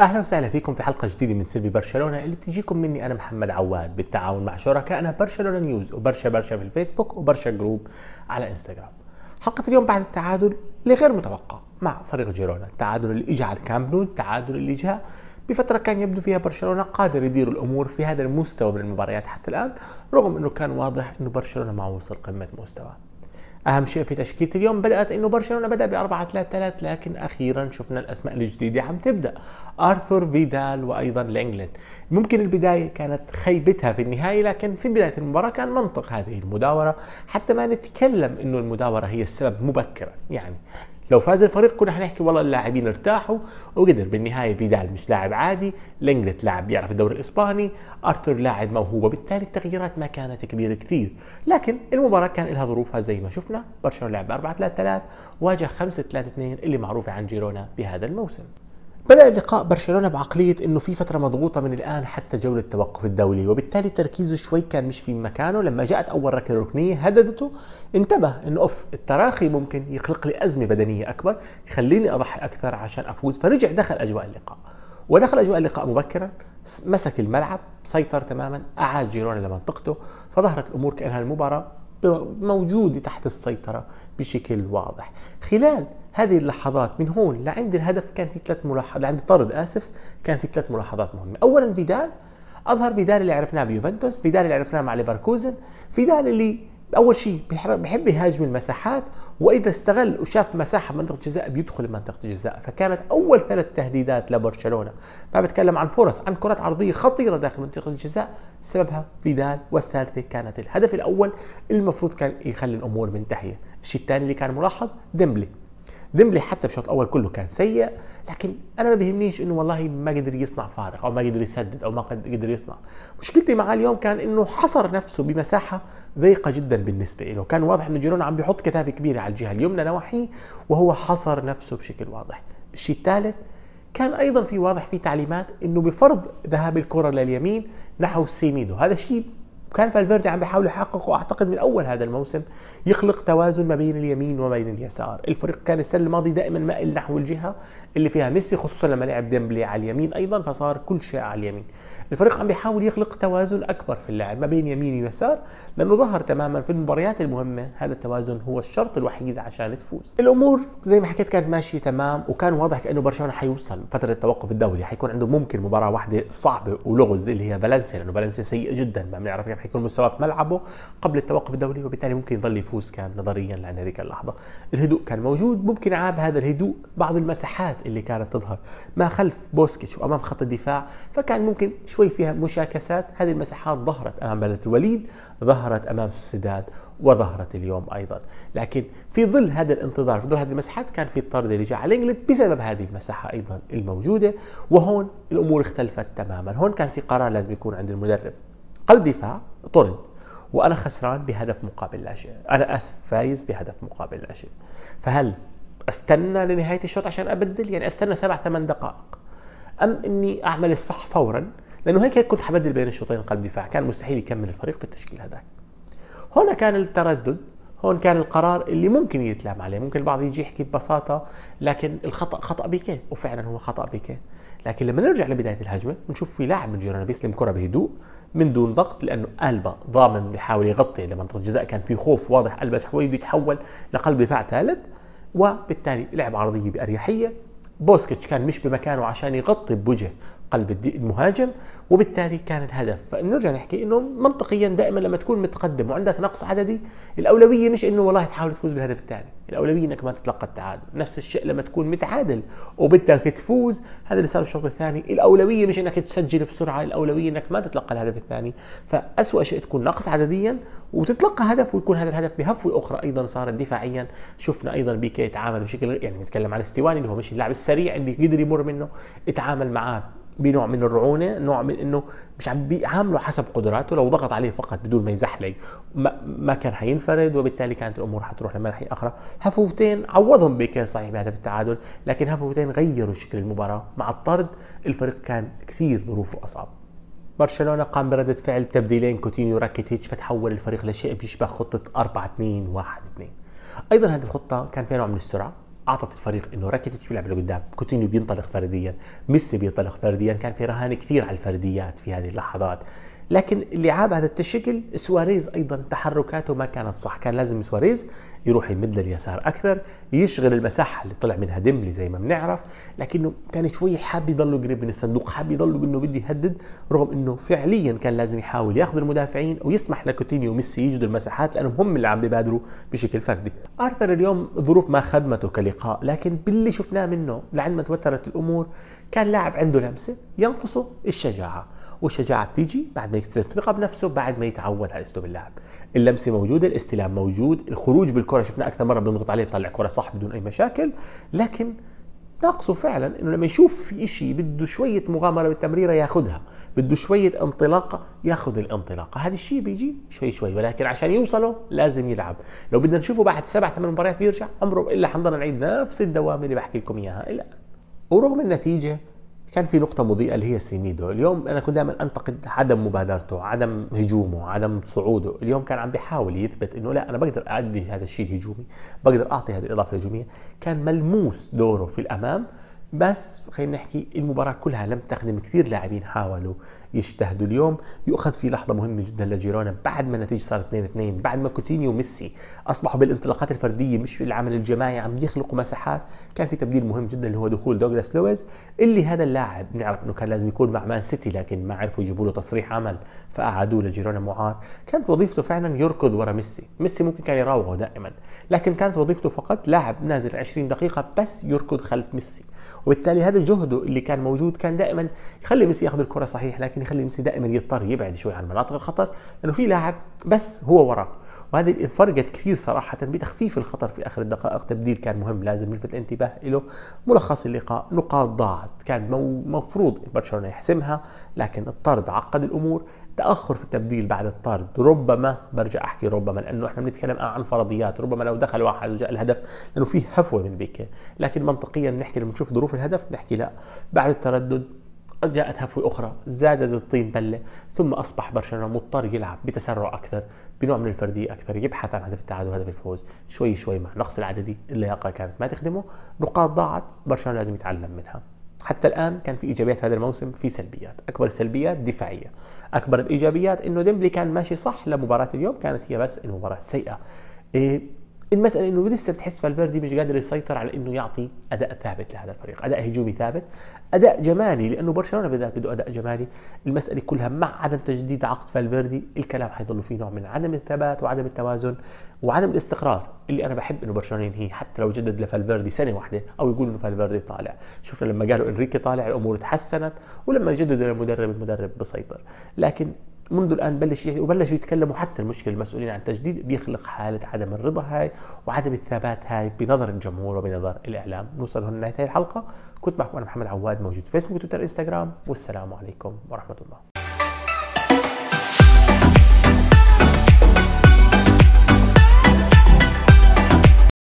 اهلا وسهلا فيكم في حلقه جديده من سلبي برشلونه اللي بتجيكم مني انا محمد عواد بالتعاون مع شركائنا برشلونه نيوز وبرشا برشا في الفيسبوك وبرشا جروب على انستغرام. حلقه اليوم بعد التعادل غير متوقع مع فريق جيرونا، التعادل اللي اجى على الكامب نو، التعادل اللي جاء بفتره كان يبدو فيها برشلونه قادر يدير الامور في هذا المستوى من المباريات حتى الان، رغم انه كان واضح انه برشلونه ما وصل قمه مستواه. اهم شيء في تشكيله اليوم بدات انه برشلونه بدا ب 4 3 3 لكن اخيرا شفنا الاسماء الجديده عم تبدا ارثر فيدال وايضا لانجلند ممكن البدايه كانت خيبتها في النهايه لكن في بدايه المباراه كان منطق هذه المداوره حتى ما نتكلم انه المداوره هي السبب مبكرا يعني لو فاز الفريق كنا حنحكي والله اللاعبين ارتاحوا وقدر بالنهايه فيدال مش لاعب عادي لينجلت لاعب بيعرف الدوري الاسباني ارثر لاعب موهوب بالتالي التغييرات ما كانت كبيره كثير لكن المباراه كان لها ظروفها زي ما شفنا برشلونه لعب 4 3 3 واجه 5 3 2 اللي معروفه عن جيرونا بهذا الموسم بدأ لقاء برشلونة بعقلية انه في فترة مضغوطة من الان حتى جولة التوقف الدولي وبالتالي تركيزه شوي كان مش في مكانه لما جاءت اول ركلة ركنية هددته انتبه انه اوف التراخي ممكن يخلق لي ازمة بدنية اكبر يخليني اضحي اكثر عشان افوز فرجع دخل اجواء اللقاء ودخل اجواء اللقاء مبكرا مسك الملعب سيطر تماما اعاد جيرونا لمنطقته فظهرت الامور كانها المباراة موجودة تحت السيطرة بشكل واضح خلال هذه اللحظات من هون لعند الهدف كان في ثلاث ملاحظات لعند الطرد اسف كان في ثلاث ملاحظات مهمه اولا فيدال اظهر فيدال اللي عرفناه بيوفنتوس فيدال اللي عرفناه مع ليفركوزن فيدال اللي اول شيء بحب يهاجم المساحات واذا استغل وشاف مساحه منطقه جزاء بيدخل منطقه الجزاء فكانت اول ثلاث تهديدات لبرشلونه ما بتكلم عن فرص عن كرات عرضيه خطيره داخل منطقه الجزاء سببها فيدال والثالثه كانت الهدف الاول المفروض كان يخلي الامور منتهيه الشيء الثاني اللي كان ملاحظ ديمبلي ديمبلي حتى بالشوط الاول كله كان سيء لكن انا ما بيهمنيش انه والله ما قدر يصنع فارق او ما قدر يسدد او ما قدر يصنع مشكلتي معاه اليوم كان انه حصر نفسه بمساحه ضيقه جدا بالنسبه له كان واضح انه جيرون عم بيحط كثافه كبيره على الجهه اليمنى نواحيه وهو حصر نفسه بشكل واضح الشيء الثالث كان ايضا في واضح في تعليمات انه بفرض ذهاب الكره لليمين نحو سيميدو هذا الشيء وكان فالفيردي عم بيحاول يحققه اعتقد من اول هذا الموسم يخلق توازن ما بين اليمين وما بين اليسار الفريق كان السنه الماضيه دائما مائل نحو الجهه اللي فيها ميسي خصوصا لما لعب ديمبلي على اليمين ايضا فصار كل شيء على اليمين الفريق عم بيحاول يخلق توازن اكبر في اللعب ما بين يمين ويسار لانه ظهر تماما في المباريات المهمه هذا التوازن هو الشرط الوحيد عشان تفوز الامور زي ما حكيت كانت ماشيه تمام وكان واضح كانه برشلونه حيوصل فتره التوقف الدولي حيكون عنده ممكن مباراه واحده صعبه ولغز اللي هي فالنسيا لانه فالنسيا سيء جدا ما بنعرف كيف حيكون مستواه في ملعبه قبل التوقف الدولي وبالتالي ممكن يظل يفوز كان نظريا لعند هذيك اللحظه. الهدوء كان موجود ممكن عاب هذا الهدوء بعض المساحات اللي كانت تظهر ما خلف بوسكيتش وامام خط الدفاع فكان ممكن شوي فيها مشاكسات هذه المساحات ظهرت امام بلد الوليد ظهرت امام سوسيداد وظهرت اليوم ايضا لكن في ظل هذا الانتظار في ظل هذه المساحات كان في الطرد اللي جاء على انجلت بسبب هذه المساحه ايضا الموجوده وهون الامور اختلفت تماما هون كان في قرار لازم يكون عند المدرب قلب دفاع طرد وانا خسران بهدف مقابل لا شيء انا اسف فايز بهدف مقابل لا شيء فهل استنى لنهايه الشوط عشان ابدل يعني استنى سبع ثمان دقائق ام اني اعمل الصح فورا لانه هيك كنت حبدل بين الشوطين قلب دفاع كان مستحيل يكمل الفريق بالتشكيل هذاك هنا كان التردد هون كان القرار اللي ممكن يتلام عليه ممكن البعض يجي يحكي ببساطة لكن الخطأ خطأ بيكي وفعلا هو خطأ بيكي لكن لما نرجع لبداية الهجمة بنشوف في لاعب من جيرانا بيسلم كرة بهدوء من دون ضغط لأنه ألبا ضامن بيحاول يغطي لمنطقة الجزاء كان في خوف واضح ألبا شوي بده يتحول لقلب دفاع ثالث وبالتالي لعب عرضية بأريحية بوسكيتش كان مش بمكانه عشان يغطي بوجه قلب المهاجم وبالتالي كان الهدف فنرجع نحكي انه منطقيا دائما لما تكون متقدم وعندك نقص عددي الاولويه مش انه والله تحاول تفوز بالهدف الثاني الاولويه انك ما تتلقى التعادل نفس الشيء لما تكون متعادل وبدك تفوز هذا اللي صار بالشوط الثاني الاولويه مش انك تسجل بسرعه الاولويه انك ما تتلقى الهدف الثاني فاسوا شيء تكون نقص عدديا وتتلقى هدف ويكون هذا الهدف بهفوه اخرى ايضا صارت دفاعيا شفنا ايضا بيكي يتعامل بشكل يعني نتكلم عن استواني اللي هو مش اللاعب السريع اللي قدر يمر منه اتعامل معاه بنوع من الرعونه نوع من انه مش عم بيعامله حسب قدراته لو ضغط عليه فقط بدون ما يزحلق ما, ما كان حينفرد وبالتالي كانت الامور حتروح لمنحي اخرى هفوفتين عوضهم بكاس صحيح بهدف التعادل لكن هفوفتين غيروا شكل المباراه مع الطرد الفريق كان كثير ظروفه اصعب برشلونة قام بردة فعل بتبديلين كوتينيو راكيتيتش فتحول الفريق لشيء بيشبه خطة 4 2 1 2 ايضا هذه الخطة كان فيها نوع من السرعة اعطت الفريق انه راكيتيتش يلعب لقدام قدام كوتينيو بينطلق فرديا ميسي بينطلق فرديا كان في رهان كثير على الفرديات في هذه اللحظات لكن اللي عاب هذا التشكل سواريز ايضا تحركاته ما كانت صح كان لازم سواريز يروح يمد لليسار اكثر يشغل المساحه اللي طلع منها ديمبلي زي ما بنعرف لكنه كان شوي حاب يضله قريب من الصندوق حاب يضله انه بده يهدد رغم انه فعليا كان لازم يحاول ياخذ المدافعين ويسمح لكوتينيو وميسي يجدوا المساحات لانهم هم اللي عم بيبادروا بشكل فردي ارثر اليوم ظروف ما خدمته كلقاء لكن باللي شفناه منه لعند ما توترت الامور كان لاعب عنده لمسه ينقصه الشجاعه والشجاعه بتيجي بعد ما يكتسب ثقه بنفسه بعد ما يتعود على اسلوب اللعب اللمسه موجوده الاستلام موجود الخروج بالكره شفنا اكثر مره بنضغط عليه بيطلع كره صح بدون اي مشاكل لكن ناقصه فعلا انه لما يشوف في شيء بده شويه مغامره بالتمريره ياخذها بده شويه انطلاقه ياخذ الانطلاقه هذا الشيء بيجي شوي شوي ولكن عشان يوصله لازم يلعب لو بدنا نشوفه بعد سبع ثمان مباريات بيرجع عمره الا حنضل نعيد نفس الدوامه اللي بحكي لكم اياها الان ورغم النتيجه كان في نقطة مضيئة اللي هي سيميدو، اليوم أنا كنت دائما أنتقد عدم مبادرته، عدم هجومه، عدم صعوده، اليوم كان عم بيحاول يثبت إنه لا أنا بقدر اعدي هذا الشيء الهجومي، بقدر أعطي هذه الإضافة الهجومية، كان ملموس دوره في الأمام بس خلينا نحكي المباراة كلها لم تخدم كثير لاعبين حاولوا يجتهدوا اليوم يؤخذ في لحظه مهمه جدا لجيرونا بعد ما النتيجه صارت 2 2 بعد ما كوتينيو وميسي اصبحوا بالانطلاقات الفرديه مش في العمل الجماعي عم يخلقوا مساحات كان في تبديل مهم جدا اللي هو دخول دوغلاس لويز اللي هذا اللاعب بنعرف انه كان لازم يكون مع مان سيتي لكن ما عرفوا يجيبوا له تصريح عمل فاعادوه لجيرونا معار كانت وظيفته فعلا يركض ورا ميسي ميسي ممكن كان يراوغه دائما لكن كانت وظيفته فقط لاعب نازل 20 دقيقه بس يركض خلف ميسي وبالتالي هذا جهده اللي كان موجود كان دائما يخلي ميسي ياخذ الكره صحيح لكن يخلي ميسي دائما يضطر يبعد شوي عن مناطق الخطر لانه في لاعب بس هو وراه وهذه فرقت كثير صراحة بتخفيف الخطر في آخر الدقائق تبديل كان مهم لازم نلفت الانتباه له ملخص اللقاء نقاط ضاعت كان مفروض برشلونة يحسمها لكن الطرد عقد الأمور تاخر في التبديل بعد الطرد ربما برجع احكي ربما لانه احنا بنتكلم عن فرضيات ربما لو دخل واحد وجاء الهدف لانه في هفوه من بيكي لكن منطقيا نحكي لما نشوف ظروف الهدف نحكي لا بعد التردد جاءت هفوة أخرى زادت الطين بلة ثم أصبح برشلونة مضطر يلعب بتسرع أكثر بنوع من الفردية أكثر يبحث عن هدف التعادل وهدف الفوز شوي شوي مع نقص العددي اللياقة كانت ما تخدمه نقاط ضاعت برشلونة لازم يتعلم منها حتى الآن كان في إيجابيات في هذا الموسم في سلبيات أكبر السلبيات دفاعية أكبر الإيجابيات أنه ديمبلي كان ماشي صح لمباراة اليوم كانت هي بس المباراة سيئة إيه المساله انه لسه بتحس فالفيردي مش قادر يسيطر على انه يعطي اداء ثابت لهذا الفريق، اداء هجومي ثابت، اداء جمالي لانه برشلونه بالذات بده اداء جمالي، المساله كلها مع عدم تجديد عقد فالفيردي الكلام حيضل فيه نوع من عدم الثبات وعدم التوازن وعدم الاستقرار اللي انا بحب انه برشلونه ينهيه حتى لو جدد لفالفيردي سنه واحده او يقول انه فالفيردي طالع، شفنا لما قالوا انريكي طالع الامور تحسنت ولما جددوا للمدرب المدرب بسيطر، لكن منذ الان بلش وبلشوا يتكلموا حتى المشكله المسؤولين عن التجديد بيخلق حاله عدم الرضا هاي وعدم الثبات هاي بنظر الجمهور وبنظر الاعلام نوصل هنا لنهايه هاي الحلقه كنت معكم انا محمد عواد موجود في فيسبوك وتويتر انستغرام والسلام عليكم ورحمه الله